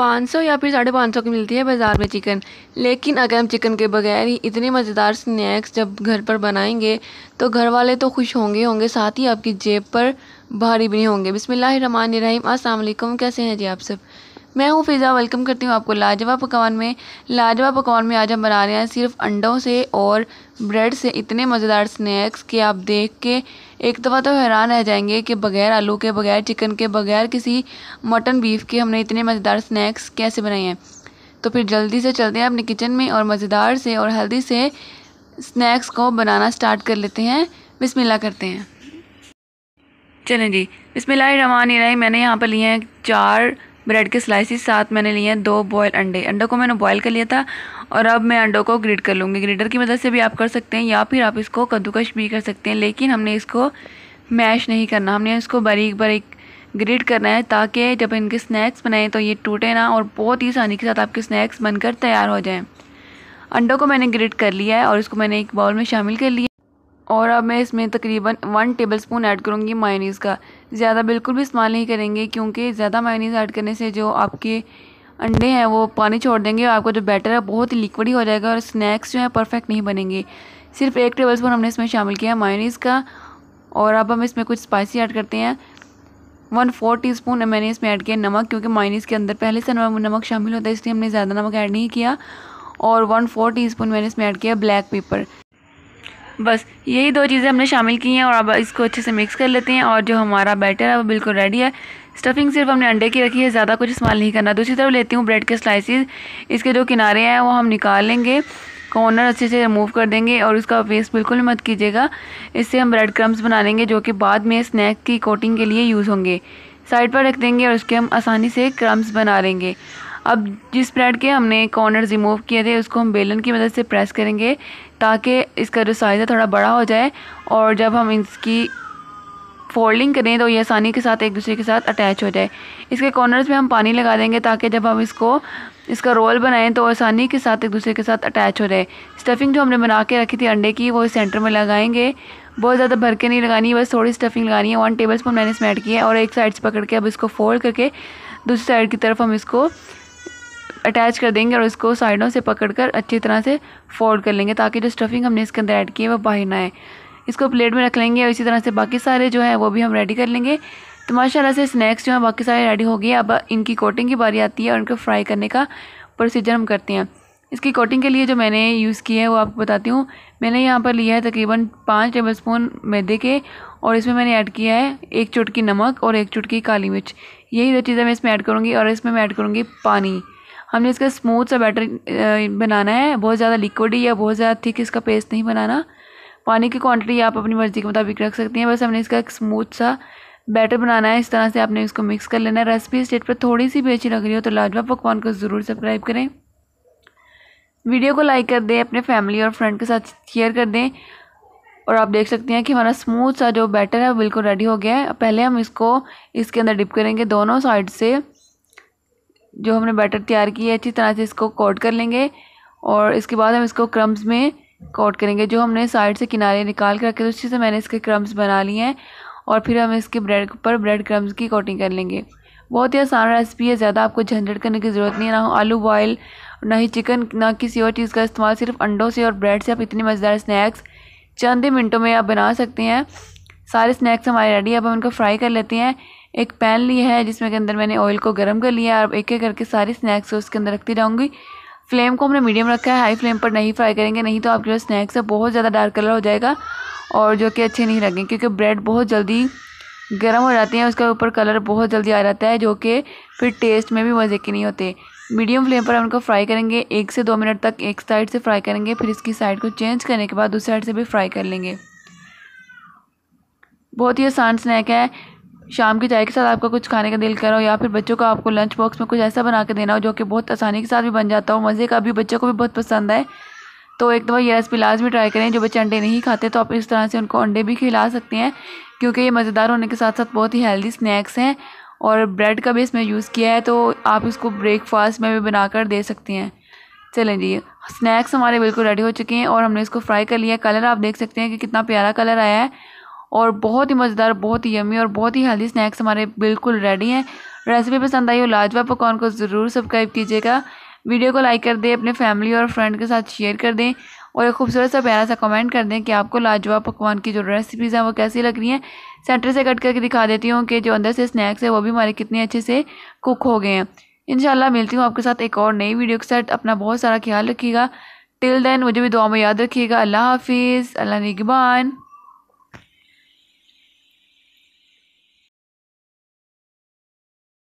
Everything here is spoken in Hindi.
पाँच सौ या फिर साढ़े पाँच सौ की मिलती है बाज़ार में चिकन लेकिन अगर हम चिकन के बगैर ही इतने मज़ेदार स्नैक्स जब घर पर बनाएंगे तो घर वाले तो खुश होंगे होंगे साथ ही आपकी जेब पर भारी भी नहीं होंगे बिसमीम असलम कैसे हैं जी आप सब मैं हूँ फ़िज़ा वेलकम करती हूँ आपको लाजवा पकवान में लाजवा पकवान में आज हम बना रहे हैं सिर्फ अंडों से और ब्रेड से इतने मज़ेदार स्नैक्स कि आप देख के एक दफ़ा तो हैरान रह जाएंगे कि बगैर आलू के बगैर चिकन के बगैर किसी मटन बीफ के हमने इतने मज़ेदार स्नैक्स कैसे बनाए हैं तो फिर जल्दी से चलते हैं अपने किचन में और मज़ेदार से और हेल्दी से स्नैक्स को बनाना स्टार्ट कर लेते हैं बिस्मिल्लाह करते हैं चलें जी बिस्मिल्लाह रहीम मैंने यहाँ पर लिए हैं चार ब्रेड के स्लाइसिस साथ मैंने लिए हैं दो बॉयल अंडे अंडों को मैंने बॉयल कर लिया था और अब मैं अंडों को ग्रिड कर लूँगी ग्रीडर की मदद से भी आप कर सकते हैं या फिर आप इसको कद्दूकश भी कर सकते हैं लेकिन हमने इसको मैश नहीं करना हमने इसको बारीक बारीक ग्रिड करना है ताकि जब इनके स्नैक्स बनाएं तो ये टूटे ना और बहुत ही आसानी के साथ आपके स्नैक्स बनकर तैयार हो जाएं अंडों को मैंने ग्रिड कर लिया है और इसको मैंने एक बाउल में शामिल कर लिया और अब मैं इसमें तकरीबन वन टेबल स्पून ऐड करूँगी मायोनीज़ का ज़्यादा बिल्कुल भी इस्तेमाल नहीं करेंगे क्योंकि ज़्यादा मायनीज ऐड करने से जो आपके अंडे हैं वो पानी छोड़ देंगे और आपका जो बैटर है बहुत ही लिक्विड ही हो जाएगा और स्नैक्स जो हैं परफेक्ट नहीं बनेंगे सिर्फ एक टेबल स्पून हमने इसमें शामिल किया है मायनीज़ का और अब हम इसमें कुछ स्पाइसी ऐड करते हैं वन फोर टी स्पून मैंने इसमें ऐड किया नमक क्योंकि मायनीज़ के अंदर पहले से नमक शामिल होता है इसलिए हमने ज़्यादा नमक ऐड नहीं किया और वन फोर टी स्पून मैंने इसमें ऐड किया ब्लैक पेपर बस यही दो चीज़ें हमने शामिल की हैं और अब इसको अच्छे से मिक्स कर लेते हैं और जो हमारा बैटर है वो बिल्कुल रेडी है स्टफिंग सिर्फ हमने अंडे की रखी है ज़्यादा कुछ इस्तेमाल नहीं करना दूसरी तरफ लेती हूँ ब्रेड के स्लाइसिस इसके जो किनारे हैं वो हम निकाल लेंगे कॉर्नर अच्छे से रिमूव कर देंगे और उसका वेस्ट बिल्कुल मत कीजिएगा इससे हम ब्रेड क्रम्स बना लेंगे जो कि बाद में स्नैक की कोटिंग के लिए यूज़ होंगे साइड पर रख देंगे और उसके हम आसानी से क्रम्स बना लेंगे अब जिस ब्रेड के हमने कॉर्नर रिमूव किए थे उसको हम बेलन की मदद से प्रेस करेंगे ताकि इसका जो साइज़ है थोड़ा बड़ा हो जाए और जब हम इसकी फोल्डिंग करें तो ये आसानी के साथ एक दूसरे के साथ अटैच हो जाए इसके कॉर्नर्स में हम पानी लगा देंगे ताकि जब हम इसको इसका रोल बनाएं तो आसानी के साथ एक दूसरे के साथ अटैच हो जाए स्टफ़िंग जो हमने बना के रखी थी अंडे की वो सेंटर में लगाएंगे बहुत ज़्यादा भर के नहीं लगानी बस थोड़ी स्टफिंग लगानी है वन टेबल स्पून मैंने इसमें ऐड किया है और एक साइड से पकड़ के अब इसको फोल्ड करके दूसरी साइड की तरफ हम इसको अटैच कर देंगे और इसको साइडों से पकड़कर अच्छी तरह से फोल्ड कर लेंगे ताकि जो स्टफिंग हमने इसके अंदर ऐड की है वो बाहर ना आए इसको प्लेट में रख लेंगे और इसी तरह से बाकी सारे जो है वो भी हम रेडी कर लेंगे तो माशाल्लाह से स्नैक्स जो हैं बाकी सारे रेडी हो गए अब इनकी कोटिंग की बारी आती है और इनको फ्राई करने का प्रोसीजर हम करते हैं इसकी कोटिंग के लिए जो मैंने यूज़ की है वो आपको बताती हूँ मैंने यहाँ पर लिया है तकरीबन पाँच टेबल स्पून मैदे के और इसमें मैंने ऐड किया है एक चुटकी नमक और एक चुटकी काली मिर्च यही दो चीज़ें मैं इसमें ऐड करूँगी और इसमें मैं ऐड करूँगी पानी हमने इसका स्मूथ सा बैटर बनाना है बहुत ज़्यादा लिक्विड या बहुत ज़्यादा थिक इसका पेस्ट नहीं बनाना पानी की क्वांटिटी आप अपनी मर्ज़ी के मुताबिक रख सकते हैं बस हमने इसका एक स्मूथ सा बैटर बनाना है इस तरह से आपने इसको मिक्स कर लेना है रेसिपी स्टेट पर थोड़ी सी भी अच्छी लग रही हो तो लाजवाब पकवान को ज़रूर सब्सक्राइब करें वीडियो को लाइक कर दें अपने फैमिली और फ्रेंड के साथ शेयर कर दें और आप देख सकते हैं कि हमारा स्मूथ सा जो बैटर है बिल्कुल रेडी हो गया है पहले हम इसको इसके अंदर डिप करेंगे दोनों साइड से जो हमने बैटर तैयार की है अच्छी तरह से इसको कोट कर लेंगे और इसके बाद हम इसको क्रम्स में कोट करेंगे जो हमने साइड से किनारे निकाल कर रखे थे उसी से मैंने इसके क्रम्स बना लिए हैं और फिर हम इसके ब्रेड पर ब्रेड क्रम्स की कोटिंग कर लेंगे बहुत ही आसान रेसिपी है ज़्यादा आपको झंझट करने की ज़रूरत नहीं है ना आलू बॉयल ना ही चिकन ना किसी और चीज़ का इस्तेमाल सिर्फ अंडों से और ब्रेड से आप इतनी मज़ेदार स्नैक्स चंद ही मिनटों में आप बना सकते हैं सारे स्नैक्स हमारे रेडी अब हम इनको फ्राई कर लेते हैं एक पैन लिया है जिसमें के अंदर मैंने ऑयल को गर्म कर लिया और एक एक करके सारे स्नैक्स उसके अंदर रखती रहूँगी फ्लेम को हमने मीडियम रखा है हाई फ्लेम पर नहीं फ्राई करेंगे नहीं तो आपके जो स्नैक्स है बहुत ज़्यादा डार्क कलर हो जाएगा और जो कि अच्छे नहीं लगेंगे क्योंकि ब्रेड बहुत जल्दी गर्म हो जाते हैं उसके ऊपर कलर बहुत जल्दी आ जाता है जो कि फिर टेस्ट में भी मज़े के नहीं होते मीडियम फ्लेम पर हम उनको फ्राई करेंगे एक से दो मिनट तक एक साइड से फ्राई करेंगे फिर इसकी साइड को चेंज करने के बाद दूसरी साइड से भी फ्राई कर लेंगे बहुत ही आसान स्नैक है शाम की चाय के साथ आपका कुछ खाने का दिल करो या फिर बच्चों को आपको लंच बॉक्स में कुछ ऐसा बना के देना हो जो कि बहुत आसानी के साथ भी बन जाता हो मज़े का भी बच्चों को भी बहुत पसंद है तो एक दफ़ा ये रेसिपी लाजमी ट्राई करें जो बच्चे अंडे नहीं खाते तो आप इस तरह से उनको अंडे भी खिला सकते हैं क्योंकि ये मज़ेदार होने के साथ साथ बहुत ही हेल्दी स्नैक्स हैं और ब्रेड का भी इसमें यूज़ किया है तो आप इसको ब्रेकफास्ट में भी बनाकर दे सकते हैं चलें जी स्नैक्स हमारे बिल्कुल रेडी हो चुके हैं और हमने इसको फ्राई कर लिया कलर आप देख सकते हैं कि कितना प्यारा कलर आया है और बहुत ही मज़ेदार बहुत ही यमी और बहुत ही हेल्दी स्नैक्स हमारे बिल्कुल रेडी हैं रेसिपी पसंद आई हो लाजवा पकवान को ज़रूर सब्सक्राइब कीजिएगा वीडियो को लाइक कर दें अपने फैमिली और फ्रेंड के साथ शेयर कर दें और एक खूबसूरत सा प्यारा सा कमेंट कर दें कि आपको लाजवाब पकवान की जो रेसिपीज़ हैं वो कैसी लग रही हैं सेंटर से कट करके दिखा देती हूँ कि जो अंदर से स्नैक्स है वो भी हमारे कितने अच्छे से कुक हो गए हैं इंशाल्लाह मिलती हूँ आपके साथ एक और नई वीडियो के साथ अपना बहुत सारा ख्याल रखिएगा टिल देन मुझे भी दुआ में याद रखिएगा अल्लाह हाफिज़ अल्लाह निकबान